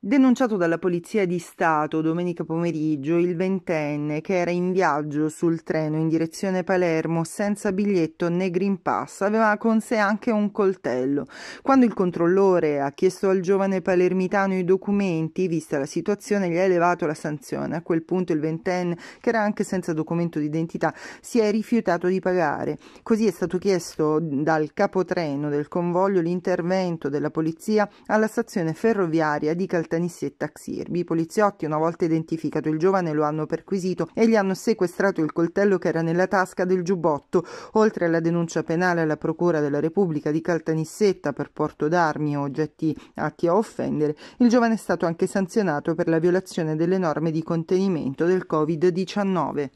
Denunciato dalla Polizia di Stato domenica pomeriggio, il ventenne che era in viaggio sul treno in direzione Palermo senza biglietto né Green Pass aveva con sé anche un coltello. Quando il controllore ha chiesto al giovane palermitano i documenti, vista la situazione, gli ha elevato la sanzione. A quel punto il ventenne, che era anche senza documento d'identità, si è rifiutato di pagare. Così è stato chiesto dal capotreno del convoglio l'intervento della polizia alla stazione ferroviaria di Calcutta Caltanissetta e Taxirbi. I poliziotti, una volta identificato il giovane, lo hanno perquisito e gli hanno sequestrato il coltello che era nella tasca del giubbotto. Oltre alla denuncia penale alla Procura della Repubblica di Caltanissetta per porto d'armi o oggetti atti a offendere, il giovane è stato anche sanzionato per la violazione delle norme di contenimento del Covid-19.